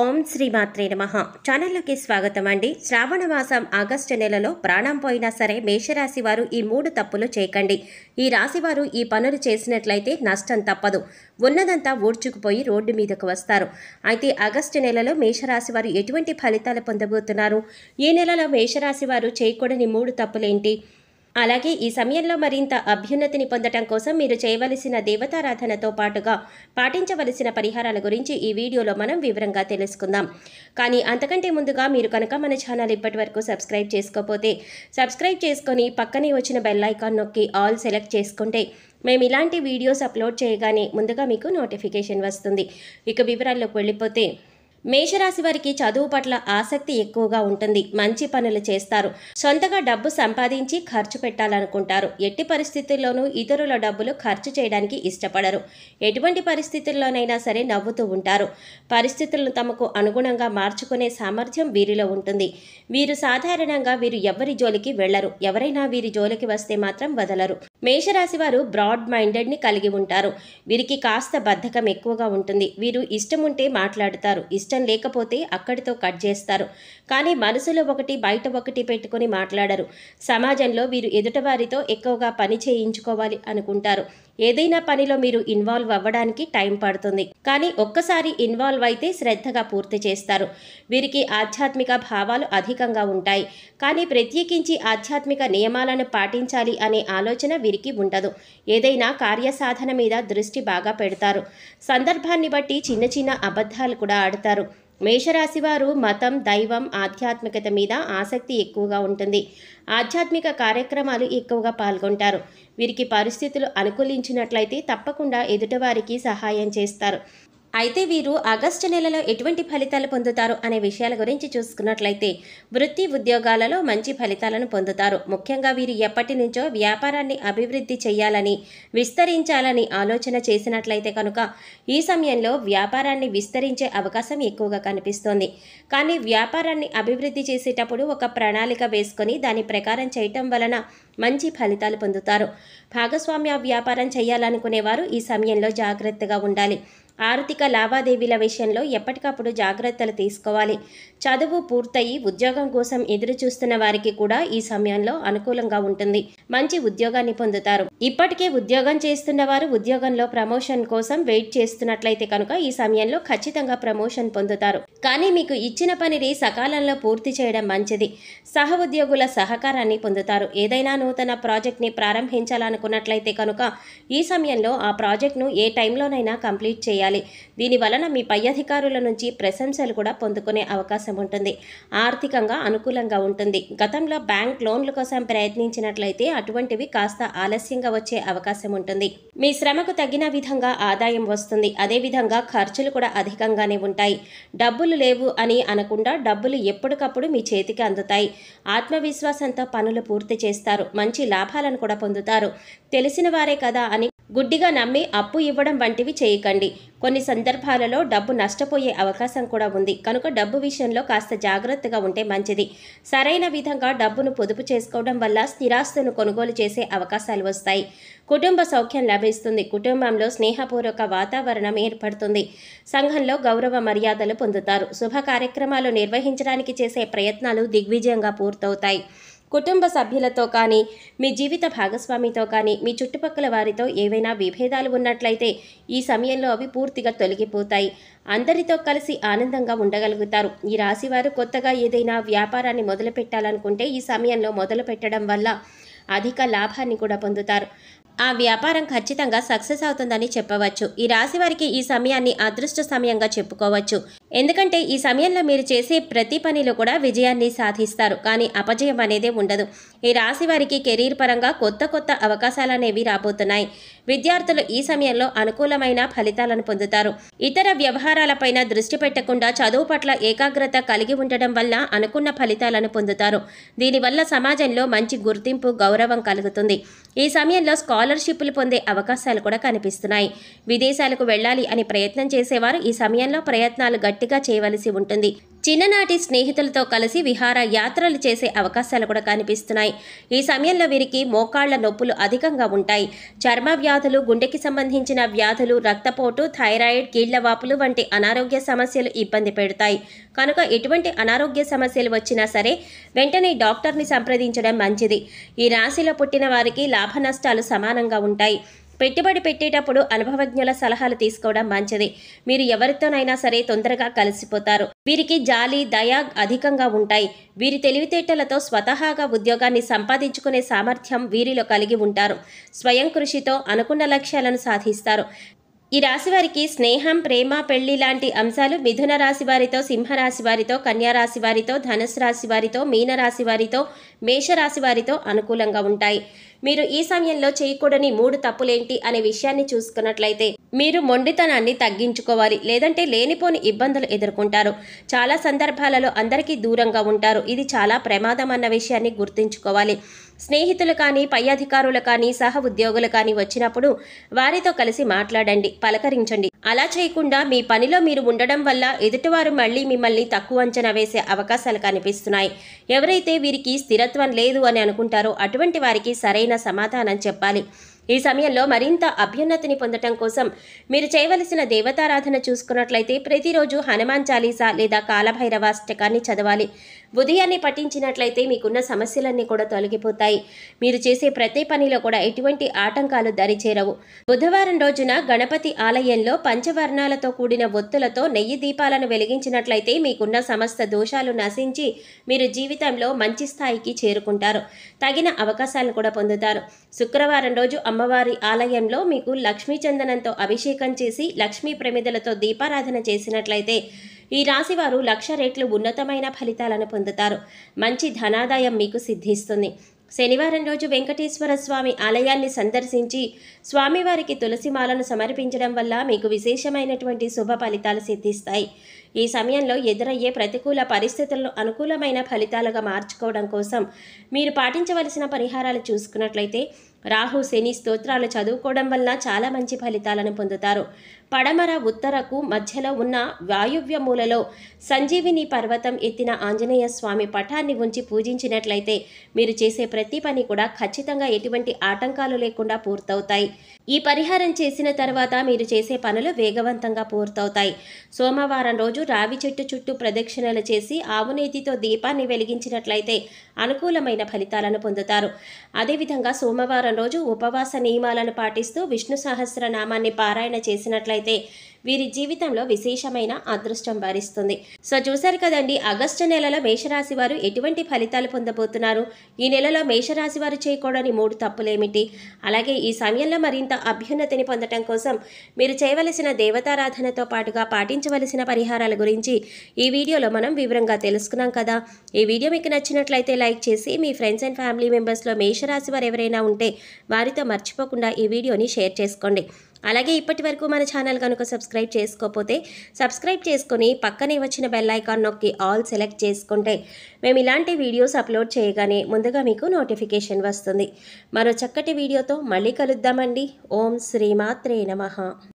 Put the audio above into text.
ఓం శ్రీ మాత్రే నమ ఛానల్లోకి స్వాగతం అండి శ్రావణ మాసం ఆగస్టు నెలలో ప్రాణం పోయినా సరే మేషరాశి వారు ఈ మూడు తప్పులు చేయకండి ఈ రాశివారు ఈ పనులు చేసినట్లయితే నష్టం తప్పదు ఉన్నదంతా ఓడ్చుకుపోయి రోడ్డు మీదకు వస్తారు అయితే ఆగస్టు నెలలో మేషరాశి వారు ఎటువంటి ఫలితాలు పొందబోతున్నారు ఈ నెలలో మేషరాశి వారు చేయకూడని మూడు తప్పులేంటి అలాగే ఈ సమయంలో మరింత అభ్యున్నతిని పొందటం కోసం మీరు చేయవలసిన దేవతారాధనతో పాటుగా పాటించవలసిన పరిహారాల గురించి ఈ వీడియోలో మనం వివరంగా తెలుసుకుందాం కానీ అంతకంటే ముందుగా మీరు కనుక మన ఛానల్ ఇప్పటి వరకు సబ్స్క్రైబ్ చేసుకోకపోతే సబ్స్క్రైబ్ చేసుకొని పక్కనే వచ్చిన బెల్ ఐకాన్ నొక్కి ఆల్ సెలెక్ట్ చేసుకుంటే మేము ఇలాంటి వీడియోస్ అప్లోడ్ చేయగానే ముందుగా మీకు నోటిఫికేషన్ వస్తుంది ఇక వివరాల్లోకి వెళ్ళిపోతే మేషరాశి వారికి చదువు పట్ల ఆసక్తి ఎక్కువగా ఉంటుంది మంచి పనులు చేస్తారు సొంతగా డబ్బు సంపాదించి ఖర్చు పెట్టాలనుకుంటారు ఎట్టి పరిస్థితుల్లోనూ ఇతరుల డబ్బులు ఖర్చు చేయడానికి ఇష్టపడరు ఎటువంటి పరిస్థితుల్లోనైనా సరే నవ్వుతూ ఉంటారు పరిస్థితులను తమకు అనుగుణంగా మార్చుకునే సామర్థ్యం వీరిలో ఉంటుంది వీరు సాధారణంగా వీరు ఎవరి జోలికి వెళ్లరు ఎవరైనా వీరి జోలికి వస్తే మాత్రం వదలరు మేషరాశి వారు బ్రాడ్ మైండెడ్ని కలిగి ఉంటారు వీరికి కాస్త బద్ధకం ఎక్కువగా ఉంటుంది వీరు ఇష్టం ఉంటే మాట్లాడతారు ఇష్టం లేకపోతే అక్కడితో కట్ చేస్తారు కానీ మనసులో ఒకటి బయట ఒకటి పెట్టుకొని మాట్లాడరు సమాజంలో వీరు ఎదుటవారితో ఎక్కువగా పని చేయించుకోవాలి అనుకుంటారు ఏదైనా పనిలో మీరు ఇన్వాల్వ్ అవ్వడానికి టైం పడుతుంది కానీ ఒక్కసారి ఇన్వాల్వ్ అయితే శ్రద్ధగా పూర్తి చేస్తారు వీరికి ఆధ్యాత్మిక భావాలు అధికంగా ఉంటాయి కానీ ప్రత్యేకించి ఆధ్యాత్మిక నియమాలను పాటించాలి అనే ఆలోచన వీరికి ఉండదు ఏదైనా కార్యసాధన మీద దృష్టి బాగా పెడతారు సందర్భాన్ని బట్టి చిన్న చిన్న అబద్ధాలు కూడా ఆడతారు మేషరాశి వారు మతం దైవం ఆధ్యాత్మికత మీద ఆసక్తి ఎక్కువగా ఉంటుంది ఆధ్యాత్మిక కార్యక్రమాలు ఎక్కువగా పాల్గొంటారు వీరికి పరిస్థితులు అనుకూలించినట్లయితే తప్పకుండా ఎదుటివారికి సహాయం చేస్తారు అయితే వీరు ఆగస్టు నెలలో ఎటువంటి ఫలితాలు పొందుతారు అనే విషయాల గురించి చూసుకున్నట్లయితే వృత్తి ఉద్యోగాలలో మంచి ఫలితాలను పొందుతారు ముఖ్యంగా వీరు ఎప్పటి నుంచో వ్యాపారాన్ని అభివృద్ధి చేయాలని విస్తరించాలని ఆలోచన చేసినట్లయితే కనుక ఈ సమయంలో వ్యాపారాన్ని విస్తరించే అవకాశం ఎక్కువగా కనిపిస్తోంది కానీ వ్యాపారాన్ని అభివృద్ధి చేసేటప్పుడు ఒక ప్రణాళిక వేసుకొని దాని ప్రకారం చేయటం వలన మంచి ఫలితాలు పొందుతారు భాగస్వామ్య వ్యాపారం చేయాలనుకునేవారు ఈ సమయంలో జాగ్రత్తగా ఉండాలి ఆర్థిక లావాదేవీల విషయంలో ఎప్పటికప్పుడు జాగ్రత్తలు తీసుకోవాలి చదువు పూర్తయి ఉద్యోగం కోసం ఎదురు చూస్తున్న వారికి కూడా ఈ సమయంలో అనుకూలంగా ఉంటుంది మంచి ఉద్యోగాన్ని పొందుతారు ఇప్పటికే ఉద్యోగం చేస్తున్న వారు ఉద్యోగంలో ప్రమోషన్ కోసం వెయిట్ చేస్తున్నట్లయితే కనుక ఈ సమయంలో ఖచ్చితంగా ప్రమోషన్ పొందుతారు కానీ మీకు ఇచ్చిన పనిని సకాలంలో పూర్తి చేయడం మంచిది సహ ఉద్యోగుల సహకారాన్ని పొందుతారు ఏదైనా నూతన ప్రాజెక్ట్ని ప్రారంభించాలనుకున్నట్లయితే కనుక ఈ సమయంలో ఆ ప్రాజెక్ట్ను ఏ టైంలోనైనా కంప్లీట్ చేయాలి చేయాలి దీని వలన మీ పై అధికారుల నుంచి ప్రశంసలు కూడా పొందుకునే అవకాశం ఉంటుంది ఆర్థికంగా అనుకూలంగా ఉంటుంది గతంలో బ్యాంక్ లోన్ల కోసం ప్రయత్నించినట్లయితే అటువంటివి కాస్త ఆలస్యంగా వచ్చే అవకాశం ఉంటుంది మీ శ్రమకు తగిన విధంగా ఆదాయం వస్తుంది అదేవిధంగా ఖర్చులు కూడా అధికంగానే ఉంటాయి డబ్బులు లేవు అని అనకుండా డబ్బులు ఎప్పటికప్పుడు మీ చేతికి అందుతాయి ఆత్మవిశ్వాసంతో పనులు పూర్తి చేస్తారు మంచి లాభాలను కూడా పొందుతారు తెలిసిన వారే కదా అని గుడ్డిగా నమ్మి అప్పు ఇవ్వడం వంటివి చేయకండి కొన్ని సందర్భాలలో డబ్బు నష్టపోయే అవకాశం కూడా ఉంది కనుక డబ్బు విషయంలో కాస్త జాగ్రత్తగా ఉంటే మంచిది సరైన విధంగా డబ్బును పొదుపు చేసుకోవడం వల్ల స్థిరాస్తును కొనుగోలు చేసే అవకాశాలు వస్తాయి కుటుంబ సౌఖ్యం లభిస్తుంది కుటుంబంలో స్నేహపూర్వక వాతావరణం ఏర్పడుతుంది సంఘంలో గౌరవ మర్యాదలు పొందుతారు శుభ కార్యక్రమాలు నిర్వహించడానికి చేసే ప్రయత్నాలు దిగ్విజయంగా పూర్తవుతాయి కుటుంబ సభ్యులతో కానీ మీ జీవిత భాగస్వామితో కానీ మీ చుట్టుపక్కల వారితో ఏవైనా విభేదాలు ఉన్నట్లయితే ఈ సమయంలో అవి పూర్తిగా తొలగిపోతాయి అందరితో కలిసి ఆనందంగా ఉండగలుగుతారు ఈ రాశివారు కొత్తగా ఏదైనా వ్యాపారాన్ని మొదలు పెట్టాలనుకుంటే ఈ సమయంలో మొదలు పెట్టడం వల్ల అధిక లాభాన్ని కూడా పొందుతారు ఆ వ్యాపారం ఖచ్చితంగా సక్సెస్ అవుతుందని చెప్పవచ్చు ఈ రాశి వారికి ఈ సమయాన్ని అదృష్ట సమయంగా చెప్పుకోవచ్చు ఎందుకంటే ఈ సమయంలో మీరు చేసే ప్రతి పనిలో కూడా విజయాన్ని సాధిస్తారు కానీ అపజయం అనేది ఉండదు ఈ రాశి వారికి కెరీర్ పరంగా కొత్త కొత్త అవకాశాలు అనేవి రాబోతున్నాయి విద్యార్థులు ఈ సమయంలో అనుకూలమైన ఫలితాలను పొందుతారు ఇతర వ్యవహారాలపైన దృష్టి పెట్టకుండా చదువు పట్ల ఏకాగ్రత కలిగి ఉండడం వల్ల అనుకున్న ఫలితాలను పొందుతారు దీనివల్ల సమాజంలో మంచి గుర్తింపు గౌరవం కలుగుతుంది ఈ సమయంలో స్కాలర్షిప్లు పొందే అవకాశాలు కూడా కనిపిస్తున్నాయి విదేశాలకు వెళ్ళాలి అని ప్రయత్నం చేసేవారు ఈ సమయంలో ప్రయత్నాలు గట్టి గట్టిగా చేయవలసి ఉంటుంది చిన్ననాటి స్నేహితులతో కలిసి విహార యాత్రలు చేసే అవకాశాలు కూడా కనిపిస్తున్నాయి ఈ సమయంలో వీరికి మోకాళ్ల నొప్పులు అధికంగా ఉంటాయి చర్మ వ్యాధులు గుండెకి సంబంధించిన వ్యాధులు రక్తపోటు థైరాయిడ్ కీళ్ల వాపులు వంటి అనారోగ్య సమస్యలు ఇబ్బంది పెడతాయి కనుక ఎటువంటి అనారోగ్య సమస్యలు వచ్చినా సరే వెంటనే డాక్టర్ని సంప్రదించడం మంచిది ఈ రాశిలో పుట్టిన వారికి లాభ నష్టాలు సమానంగా ఉంటాయి పెట్టుబడి పెట్టేటప్పుడు అనుభవజ్ఞుల సలహాలు తీసుకోవడం మంచిది మీరు ఎవరితోనైనా సరే తొందరగా కలిసిపోతారు వీరికి జాలి దయ అధికంగా ఉంటాయి వీరి తెలివితేటలతో స్వతహాగా ఉద్యోగాన్ని సంపాదించుకునే సామర్థ్యం వీరిలో కలిగి ఉంటారు స్వయం కృషితో అనుకున్న లక్ష్యాలను సాధిస్తారు ఈ రాశివారికి స్నేహం ప్రేమ పెళ్లి లాంటి అంశాలు మిథున రాశి వారితో సింహరాశి వారితో కన్యా రాశి వారితో ధనుసు రాశి వారితో మీనరాశి వారితో మేషరాశి వారితో అనుకూలంగా ఉంటాయి మీరు ఈ సమయంలో చేయకూడని మూడు తప్పులేంటి అనే విషయాన్ని చూసుకున్నట్లయితే మీరు మొండితనాన్ని తగ్గించుకోవాలి లేదంటే లేనిపోని ఇబ్బందులు ఎదుర్కొంటారు చాలా సందర్భాలలో అందరికీ దూరంగా ఉంటారు ఇది చాలా ప్రమాదం అన్న విషయాన్ని గుర్తుంచుకోవాలి స్నేహితులు కానీ పై అధికారులు కానీ సహ ఉద్యోగులు కానీ వచ్చినప్పుడు వారితో కలిసి మాట్లాడండి పలకరించండి అలా చేయకుండా మీ పనిలో మీరు ఉండడం వల్ల ఎదుటివారు మళ్ళీ మిమ్మల్ని తక్కువ అంచనా వేసే అవకాశాలు కనిపిస్తున్నాయి ఎవరైతే వీరికి స్థిరత్వం లేదు అని అనుకుంటారో అటువంటి వారికి సరైన సమాధానం చెప్పాలి ఈ సమయంలో మరింత అభ్యున్నతిని పొందటం కోసం మీరు చేయవలసిన దేవతారాధన చూసుకున్నట్లయితే ప్రతిరోజు హనుమాన్ చాలీసా లేదా కాలభైరవ అష్టకాన్ని చదవాలి ఉదయాన్ని పఠించినట్లయితే మీకున్న సమస్యలన్నీ కూడా తొలగిపోతాయి మీరు చేసే ప్రతి పనిలో కూడా ఎటువంటి ఆటంకాలు దరిచేరవు బుధవారం రోజున గణపతి ఆలయంలో పంచవర్ణాలతో కూడిన ఒత్తులతో నెయ్యి దీపాలను వెలిగించినట్లయితే మీకున్న సమస్త దోషాలు నశించి మీరు జీవితంలో మంచి స్థాయికి చేరుకుంటారు తగిన అవకాశాలను కూడా పొందుతారు శుక్రవారం రోజు అమ్మ అమ్మవారి ఆలయంలో మీకు లక్ష్మీ చందనంతో అభిషేకం చేసి లక్ష్మీ ప్రమిదలతో దీపారాధన చేసినట్లయితే ఈ రాశివారు లక్ష రేట్లు ఉన్నతమైన ఫలితాలను పొందుతారు మంచి ధనాదాయం మీకు సిద్ధిస్తుంది శనివారం రోజు వెంకటేశ్వర స్వామి ఆలయాన్ని సందర్శించి స్వామివారికి తులసిమాలను సమర్పించడం వల్ల మీకు విశేషమైనటువంటి శుభ ఫలితాలు సిద్ధిస్తాయి ఈ సమయంలో ఎదురయ్యే ప్రతికూల పరిస్థితులను అనుకూలమైన ఫలితాలుగా మార్చుకోవడం కోసం మీరు పాటించవలసిన పరిహారాలు చూసుకున్నట్లయితే రాహు శని స్తోత్రాలు చదువుకోవడం వల్ల చాలా మంచి ఫలితాలను పొందుతారు పడమర ఉత్తరకు మధ్యలో ఉన్న వాయువ్య మూలలో సంజీవిని పర్వతం ఎత్తిన ఆంజనేయ స్వామి పటాన్ని ఉంచి పూజించినట్లయితే మీరు చేసే ప్రతి పని కూడా ఖచ్చితంగా ఎటువంటి ఆటంకాలు లేకుండా పూర్తవుతాయి ఈ పరిహారం చేసిన తర్వాత మీరు చేసే పనులు వేగవంతంగా పూర్తవుతాయి సోమవారం రోజు రావి చెట్టు చుట్టూ ప్రదక్షిణలు చేసి ఆవునేతితో దీపాన్ని వెలిగించినట్లయితే అనుకూలమైన ఫలితాలను పొందుతారు అదేవిధంగా సోమవారం సోమవారం రోజు ఉపవాస నియమాలను పాటిస్తూ విష్ణు సహస్ర నామాన్ని పారాయణ చేసినట్లయితే వీరి జీవితంలో విశేషమైన అదృష్టం భరిస్తుంది సో చూశారు కదండి ఆగస్టు నెలలో మేషరాశి వారు ఎటువంటి ఫలితాలు పొందబోతున్నారు ఈ నెలలో మేషరాశి వారు చేయకూడని మూడు తప్పులేమిటి అలాగే ఈ సమయంలో మరింత అభ్యున్నతిని పొందటం కోసం మీరు చేయవలసిన దేవతారాధనతో పాటుగా పాటించవలసిన పరిహారాల గురించి ఈ వీడియోలో మనం వివరంగా తెలుసుకున్నాం కదా ఈ వీడియో మీకు నచ్చినట్లయితే లైక్ చేసి మీ ఫ్రెండ్స్ అండ్ ఫ్యామిలీ మెంబర్స్లో మేషరాశి వారు ఎవరైనా ఉంటే వారితో మర్చిపోకుండా ఈ వీడియోని షేర్ చేసుకోండి అలాగే ఇప్పటి వరకు మన ఛానల్ కనుక సబ్స్క్రైబ్ చేసుకోకపోతే సబ్స్క్రైబ్ చేసుకొని పక్కనే వచ్చిన బెల్లైకాన్ నొక్కి ఆల్ సెలెక్ట్ చేసుకుంటే మేము ఇలాంటి వీడియోస్ అప్లోడ్ చేయగానే ముందుగా మీకు నోటిఫికేషన్ వస్తుంది మరో చక్కటి వీడియోతో మళ్ళీ కలుద్దామండి ఓం శ్రీమాత్రే నమ